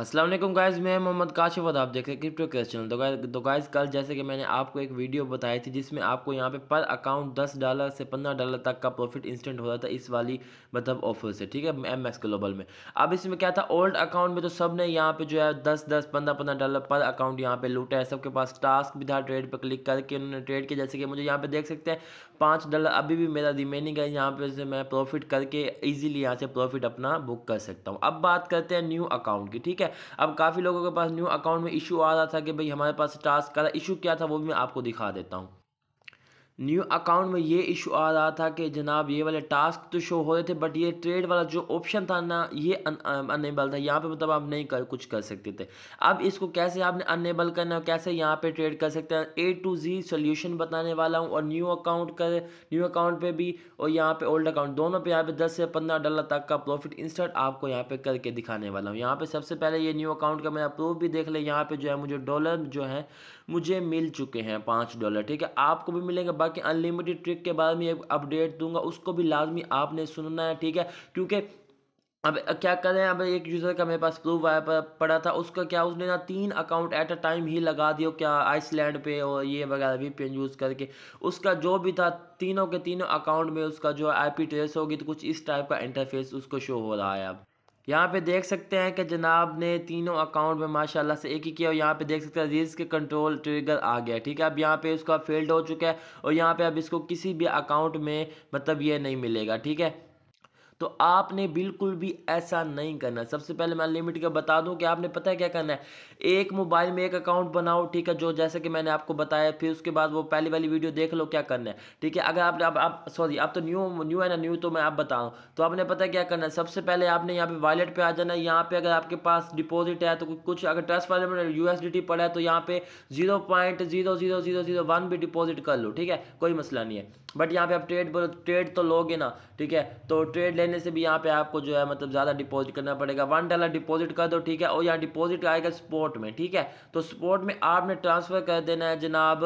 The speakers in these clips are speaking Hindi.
असलम गायज मैं मोहम्मद काशिफ और आप देख रहे हैं क्रिप्टो कैश चैनल तो गाइज तो कल जैसे कि मैंने आपको एक वीडियो बताई थी जिसमें आपको यहाँ पे पर अकाउंट 10 डॉलर से 15 डॉलर तक का प्रॉफिट इंस्टेंट हो रहा था इस वाली मतलब ऑफर से ठीक है एम एक्स ग्लोबल में अब इसमें क्या था ओल्ड अकाउंट में तो सब ने यहाँ पे जो है दस दस पंद्रह पंद्रह डॉलर पर अकाउंट यहाँ पे लूटा है सबके पास टास्क भी था ट्रेड पर क्लिक करके उन्होंने ट्रेड किया जैसे कि मुझे यहाँ पे देख सकते हैं पाँच डॉलर अभी भी मेरा रिमेनिंग है यहाँ पे से मैं प्रॉफिट करके ईजिली यहाँ से प्रॉफिट अपना बुक कर सकता हूँ अब बात करते हैं न्यू अकाउंट की ठीक है है अब काफ़ी लोगों के पास न्यू अकाउंट में इशू आ रहा था कि भाई हमारे पास टास्क का इशू क्या था वो भी मैं आपको दिखा देता हूँ न्यू अकाउंट में ये इशू आ रहा था कि जनाब ये वाले टास्क तो शो हो रहे थे बट ये ट्रेड वाला जो ऑप्शन था ना ये अनेबल um, था यहाँ पे मतलब आप नहीं कर कुछ कर सकते थे अब इसको कैसे आपने अनेबल करना है कैसे यहाँ पे ट्रेड कर सकते हैं ए टू जी सोल्यूशन बताने वाला हूँ और न्यू अकाउंट कर न्यू अकाउंट पर भी और यहाँ पर ओल्ड अकाउंट दोनों पर यहाँ पर दस से पंद्रह डॉलर तक का प्रॉफिट इंस्टेंट आपको यहाँ पर करके दिखाने वाला हूँ यहाँ पर सबसे पहले ये न्यू अकाउंट का मैं प्रूफ भी देख लें यहाँ पर जो है मुझे डॉलर जो है मुझे मिल चुके हैं पाँच डॉलर ठीक है आपको भी मिलेंगे कि अनलिमिटेड ट्रिक के बारे में एक अपडेट दूंगा उसको भी लाजमी आपने सुनना है ठीक है क्योंकि अब क्या कर रहे हैं अब एक यूज़र का मेरे पास प्रूफ आया पड़ा था उसका क्या उसने ना तीन अकाउंट एट अ टाइम ही लगा दिया क्या आइसलैंड पे और ये वगैरह भी पेन यूज़ करके उसका जो भी था तीनों के तीनों अकाउंट में उसका जो आईपी ट्रेस होगी तो कुछ इस टाइप का इंटरफेस उसको शो हो रहा है अब यहाँ पे देख सकते हैं कि जनाब ने तीनों अकाउंट में माशाल्लाह से एक ही किया और यहाँ पे देख सकते हैं अजीज़ के कंट्रोल ट्रिगर आ गया ठीक है अब यहाँ पे उसका फेल्ड हो चुका है और यहाँ पे अब इसको किसी भी अकाउंट में मतलब ये नहीं मिलेगा ठीक है तो आपने बिल्कुल भी ऐसा नहीं करना सबसे पहले मैं लिमिट का बता दूं कि आपने पता है क्या करना है एक मोबाइल में एक अकाउंट बनाओ ठीक है जो जैसे कि मैंने आपको बताया फिर उसके बाद वो पहली वाली वीडियो देख लो क्या करना है ठीक है अगर आप, आप, आप सॉरी आप तो न्यू न्यू है ना न्यू तो मैं आप बताऊँ तो आपने पता है क्या करना है सबसे पहले आपने यहाँ पे वॉलेट पर आ जाना है यहाँ पे अगर आपके पास डिपोजिट है तो कुछ अगर ट्रस्ट वाले में यूएसडीटी पड़ा है तो यहाँ पे zero point zero zero zero zero one भी डिपोजिट कर लो ठीक है कोई मसला नहीं है बट यहाँ पे आप ट्रेड बोलो ट्रेड तो लोगे ना ठीक है तो ट्रेड लेने महीने से भी यहाँ पे आपको जो है मतलब ज़्यादा डिपॉजिट करना पड़ेगा वन डॉलर डिपॉजिट कर दो ठीक है और यहाँ डिपॉजिट आएगा स्पोर्ट में ठीक है तो स्पोर्ट में आपने ट्रांसफ़र कर देना है जनाब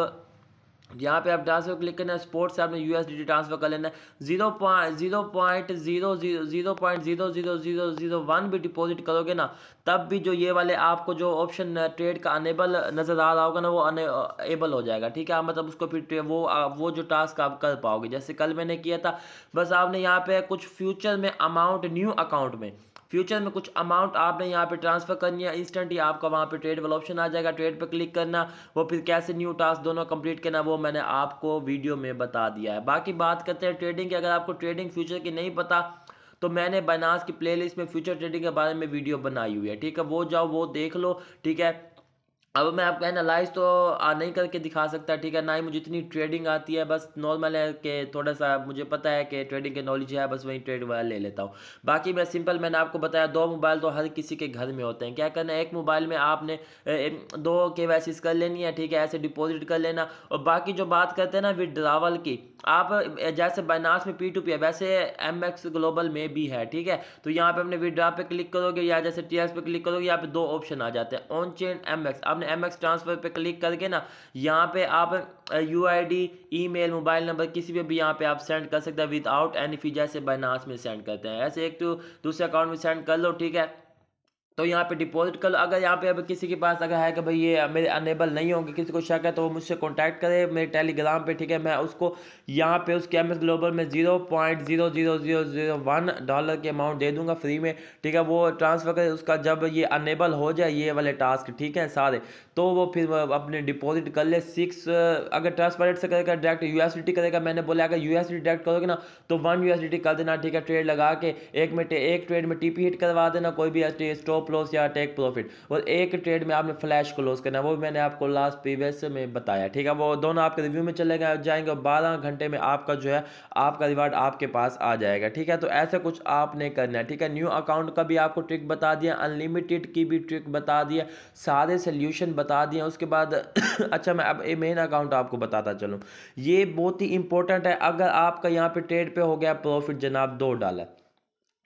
यहाँ पे आप ट्रांसफर क्लिक करना है स्पोर्ट्स से आपने यू एस ट्रांसफर कर लेना है zero point zero point zero zero zero point zero zero zero zero one भी डिपॉजिट करोगे ना तब भी जो ये वाले आपको जो ऑप्शन ट्रेड का अनेबल नज़र आ रहा होगा ना वो अनेबल हो जाएगा ठीक है आप मतलब उसको फिर वो वो जो टास्क आप कर पाओगे जैसे कल मैंने किया था बस आपने यहाँ पे कुछ फ्यूचर में अमाउंट न्यू अकाउंट में फ्यूचर में कुछ अमाउंट आपने यहाँ पे ट्रांसफर करनी है इंस्टेंटली आपका वहाँ पे ट्रेड वाला ऑप्शन आ जाएगा ट्रेड पर क्लिक करना वो फिर कैसे न्यू टास्क दोनों कंप्लीट करना वो मैंने आपको वीडियो में बता दिया है बाकी बात करते हैं ट्रेडिंग की अगर आपको ट्रेडिंग फ्यूचर की नहीं पता तो मैंने बनास की प्लेलिस्ट में फ्यूचर ट्रेडिंग के बारे में वीडियो बनाई हुई है ठीक है वो जाओ वो देख लो ठीक है अब मैं आपको एनालाइज तो नहीं करके दिखा सकता ठीक है ना ही मुझे इतनी ट्रेडिंग आती है बस नॉर्मल है कि थोड़ा सा मुझे पता है कि ट्रेडिंग के नॉलेज है बस वहीं ट्रेड वाला ले लेता हूँ बाकी मैं सिंपल मैंने आपको बताया दो मोबाइल तो हर किसी के घर में होते हैं क्या करना है एक मोबाइल में आपने दो के कर लेनी है ठीक है ऐसे डिपोजिट कर लेना और बाकी जो बात करते हैं ना विड्रावल की आप जैसे बाइनास में पी टू पी है वैसे एम एक्स ग्लोबल में भी है ठीक है तो यहाँ पे अपने विड्रा पे क्लिक करोगे या जैसे टी एस पे क्लिक करोगे यहाँ पे दो ऑप्शन आ जाते हैं ऑन चेन एम एक्स आपने एम एक्स ट्रांसफर पे क्लिक करके ना यहाँ पे आप U I D email mobile number किसी भी यहाँ पे आप सेंड कर सकते हैं विदाउट एनी फी जैसे बाइनास में सेंड करते हैं ऐसे एक तो दूसरे अकाउंट में सेंड कर लो ठीक है तो यहाँ पे डिपॉजिट कर लो अगर यहाँ पे अब किसी के पास अगर है कि भाई ये मेरे अनेबल नहीं होंगे किसी को शक है तो वो मुझसे कांटेक्ट करे मेरे टेलीग्राम पे ठीक है मैं उसको यहाँ पे उसके एम ग्लोबल में zero point zero zero zero zero one dollar के अमाउंट दे दूंगा फ्री में ठीक है वो ट्रांसफ़र करे उसका जब ये अनेबल हो जाए ये वाले टास्क ठीक है सारे तो वो फिर अपने डिपॉजिट कर ले सिक्स अगर ट्रांसपेरेंट से करेगा डायरेक्ट यू करेगा मैंने बोला अगर यू डायरेक्ट करोगे ना तो वन यू कर देना ठीक है ट्रेड लगा के एक मिनट एक ट्रेड में टी हिट करवा देना कोई भी स्टॉप स्टॉप लॉस या टेक प्रॉफिट और एक ट्रेड में आपने फ्लैश क्लोज करना है वो मैंने आपको लास्ट प्रीवियस में बताया ठीक है वो दोनों आपके रिव्यू में चले जाएंगे और बारह घंटे में आपका जो है आपका रिवार्ड आपके पास आ जाएगा ठीक है तो ऐसा कुछ आपने करना है ठीक है न्यू अकाउंट का भी आपको ट्रिक बता दिया अनलिमिटेड की भी ट्रिक बता दिया सारे सोल्यूशन बता दिए उसके बाद अच्छा मैं अब ये मेन अकाउंट आपको बताता चलूँ ये बहुत ही इंपॉर्टेंट है अगर आपका यहाँ पर ट्रेड पर हो गया प्रॉफिट जनाब दो डॉलर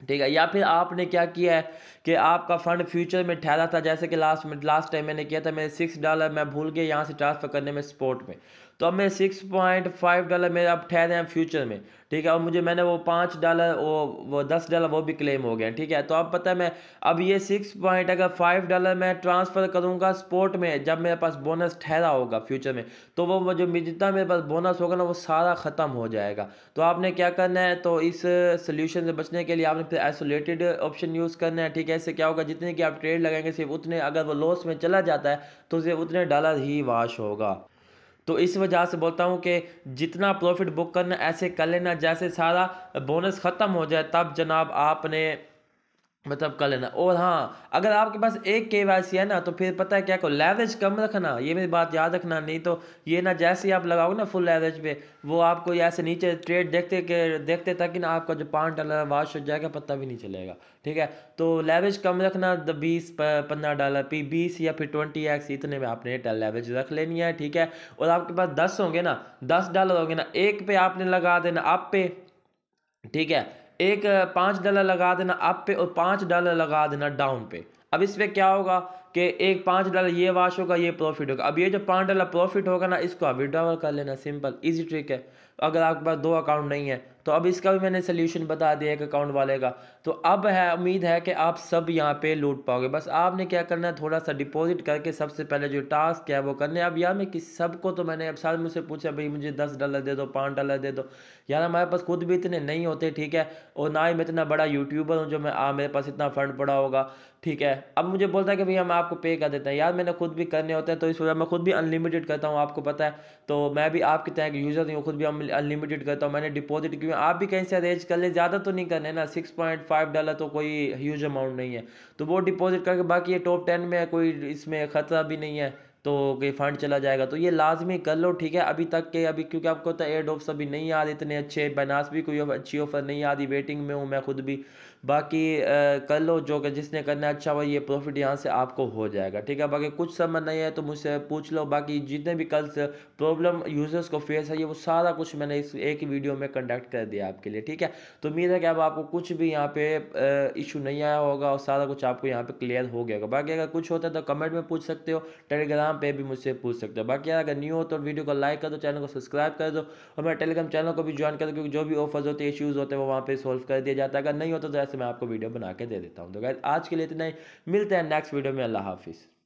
ठीक है या फिर आपने क्या किया है कि आपका फंड फ्यूचर में ठहरा था जैसे कि लास्ट में लास्ट टाइम मैंने किया था मैंने सिक्स डॉलर मैं भूल गया यहाँ से ट्रांसफ़र करने में स्पोर्ट में तो अब मैं सिक्स पॉइंट फाइव डॉलर में अब ठहरे हैं फ्यूचर में ठीक है और मुझे मैंने वो पाँच डॉलर वो वो दस डॉलर वो भी क्लेम हो गया ठीक है तो अब पता है मैं अब ये सिक्स पॉइंट अगर फाइव डॉलर मैं ट्रांसफ़र करूँगा स्पोर्ट में जब मेरे पास बोनस ठहरा होगा फ्यूचर में तो वो जो जितना मेरे पास बोनस होगा ना वो सारा ख़त्म हो जाएगा तो आपने क्या करना है तो इस सोल्यूशन से बचने के लिए आपने फिर आइसोलेटेड ऑप्शन यूज़ करना है ठीक है इससे क्या होगा जितने की आप ट्रेड लगाएंगे सिर्फ उतने अगर वो लॉस में चला जाता है तो सिर्फ उतने डॉलर ही वाश होगा तो इस वजह से बोलता हूँ कि जितना प्रॉफिट बुक करना ऐसे कर लेना जैसे सारा बोनस ख़त्म हो जाए तब जनाब आपने मतलब कर लेना और हाँ अगर आपके पास एक के है ना तो फिर पता है क्या करो लेवरेज कम रखना ये मेरी बात याद रखना नहीं तो ये ना जैसे ही आप लगाओगे ना फुल लेवरेज पे वो आपको ऐसे नीचे ट्रेड देखते के देखते ताकि ना आपका जो पाँच डॉलर वाश हो जाएगा पता भी नहीं चलेगा ठीक है तो लेवरेज कम रखना बीस पंद्रह डॉलर पी बीस या फिर ट्वेंटी एक्स इतने में आपने लेवरेज रख लेनी है ठीक है और आपके पास दस होंगे ना दस डॉलर होंगे ना एक पे आपने लगा देना आप पे ठीक है एक पाँच डॉलर लगा देना अप पे और पाँच डॉलर लगा देना डाउन पे अब इस पर क्या होगा कि एक पाँच डॉलर ये वॉश होगा ये प्रॉफिट होगा अब ये जो पाँच डॉलर प्रॉफिट होगा ना इसको आप विड्रावल कर लेना सिंपल इजी ट्रिक है अगर आपके पास दो अकाउंट नहीं है तो अब इसका भी मैंने सोल्यूशन बता दिया एक अकाउंट वाले का तो अब है उम्मीद है कि आप सब यहाँ पे लूट पाओगे बस आपने क्या करना है थोड़ा सा डिपॉजिट करके सबसे पहले जो टास्क है वो करने अब यार मैं किस सबको तो मैंने अब शायद मुझसे पूछा भाई मुझे दस डॉलर दे दो पाँच डॉलर दे दो यार हमारे पास खुद भी इतने नहीं होते ठीक है और ना ही मैं इतना बड़ा यूट्यूबर हूँ जो मैं आ मेरे पास इतना फ़ंड पड़ा होगा ठीक है अब मुझे बोलता है कि भैया हम आपको पे कर देते हैं यार मैंने खुद भी करने होते हैं तो इस वजह मैं खुद भी अनलिमिटेड करता हूँ आपको पता है तो मैं भी आपकी तरह यूज़र हूँ खुद भी अनलिमिटेड करता हूँ मैंने डिपॉजिट क्यों आप भी कहीं से अरेंज कर ले ज़्यादा तो नहीं करने ना सिक्स पॉइंट फाइव डॉलर तो कोई ह्यूज अमाउंट नहीं है तो वो डिपॉजिट करके बाकी ये टॉप टेन में है कोई इसमें ख़तरा भी नहीं है तो रिफंड चला जाएगा तो ये लाजमी कर लो ठीक है अभी तक के अभी क्योंकि आपको तो एयर ड्रॉप्स अभी नहीं आ रहे इतने अच्छे बनास भी कोई अच्छी ऑफर नहीं आ रही वेटिंग में हूँ मैं खुद भी बाकी कर लो जो कि जिसने करना अच्छा हुआ ये प्रॉफिट यहाँ से आपको हो जाएगा ठीक है बाकी कुछ समझ नहीं है तो मुझसे पूछ लो बाकी जितने भी कल प्रॉब्लम यूज़र्स को फेस है ये वो सारा कुछ मैंने इस एक वीडियो में कंडक्ट कर दिया आपके लिए ठीक है तो उम्मीद है कि अब आपको कुछ भी यहाँ पे इशू नहीं आया होगा और सारा कुछ आपको यहाँ पे क्लियर हो गया होगा बाकी अगर कुछ होता है तो कमेंट में पूछ सकते हो टेलीग्राम पे भी मुझसे पूछ सकते हो बाकी अगर न्यू हो तो वीडियो को लाइक कर दो चैनल को सब्सक्राइब कर दो और मेरे टेलीग्राम चैनल को भी ज्वाइन कर दो क्योंकि जो भी ऑफर्स होते हैं इशूज होते हैं वो वहाँ पर सोल्व कर दिया जाता है अगर नहीं होता तो ऐसे मैं आपको वीडियो बना के दे देता हूँ तो गाइज आज के लिए इतना ही मिलते हैं नेक्स्ट वीडियो में अल्लाह हाफिज़